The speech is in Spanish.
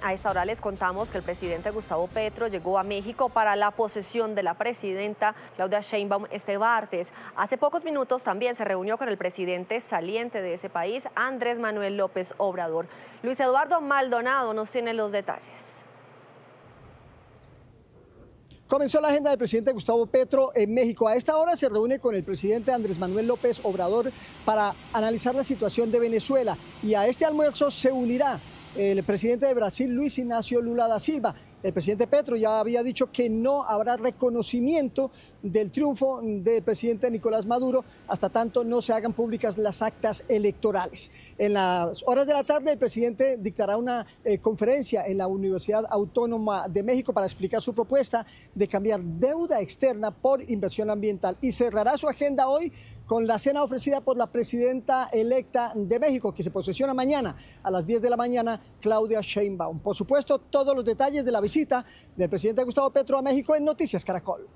A esta hora les contamos que el presidente Gustavo Petro llegó a México para la posesión de la presidenta Claudia Sheinbaum este martes. Hace pocos minutos también se reunió con el presidente saliente de ese país, Andrés Manuel López Obrador. Luis Eduardo Maldonado nos tiene los detalles. Comenzó la agenda del presidente Gustavo Petro en México. A esta hora se reúne con el presidente Andrés Manuel López Obrador para analizar la situación de Venezuela y a este almuerzo se unirá el presidente de Brasil, Luis Ignacio Lula da Silva. El presidente Petro ya había dicho que no habrá reconocimiento del triunfo del presidente Nicolás Maduro hasta tanto no se hagan públicas las actas electorales. En las horas de la tarde el presidente dictará una eh, conferencia en la Universidad Autónoma de México para explicar su propuesta de cambiar deuda externa por inversión ambiental y cerrará su agenda hoy con la cena ofrecida por la presidenta electa de México, que se posesiona mañana a las 10 de la mañana, Claudia Sheinbaum. Por supuesto, todos los detalles de la visita del presidente Gustavo Petro a México en Noticias Caracol.